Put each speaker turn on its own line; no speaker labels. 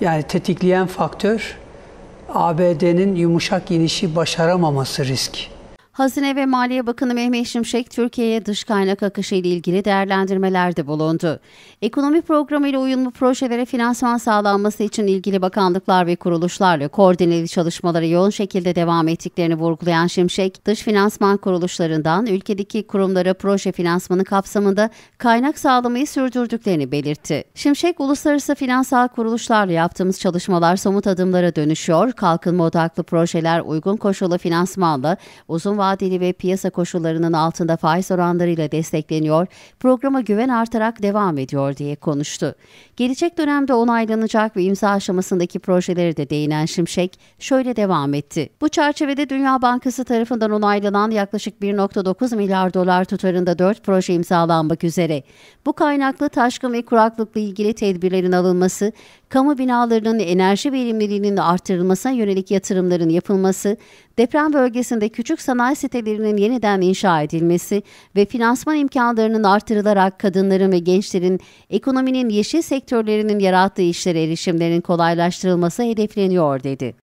Yani tetikleyen faktör ABD'nin yumuşak inişi başaramaması risk. Hazine ve Maliye Bakanı Mehmet Şimşek, Türkiye'ye dış kaynak akışı ile ilgili değerlendirmelerde bulundu. Ekonomi programı ile uyumlu projelere finansman sağlanması için ilgili bakanlıklar ve kuruluşlarla koordineli çalışmaları yoğun şekilde devam ettiklerini vurgulayan Şimşek, dış finansman kuruluşlarından ülkedeki kurumlara proje finansmanı kapsamında kaynak sağlamayı sürdürdüklerini belirtti. Şimşek, uluslararası finansal kuruluşlarla yaptığımız çalışmalar somut adımlara dönüşüyor, kalkınma odaklı projeler uygun koşullu finansmanla uzun vadeli vadeli ve piyasa koşullarının altında faiz oranlarıyla destekleniyor, programa güven artarak devam ediyor diye konuştu. Gelecek dönemde onaylanacak ve imza aşamasındaki projelere de değinen Şimşek şöyle devam etti. Bu çerçevede Dünya Bankası tarafından onaylanan yaklaşık 1.9 milyar dolar tutarında 4 proje imzalanmak üzere. Bu kaynaklı taşkın ve kuraklıkla ilgili tedbirlerin alınması, kamu binalarının enerji verimliliğinin artırılmasına yönelik yatırımların yapılması, deprem bölgesinde küçük sanayi sitelerinin yeniden inşa edilmesi ve finansman imkanlarının artırılarak kadınların ve gençlerin ekonominin yeşil sektörlerinin yarattığı işlere erişimlerin kolaylaştırılması hedefleniyor dedi.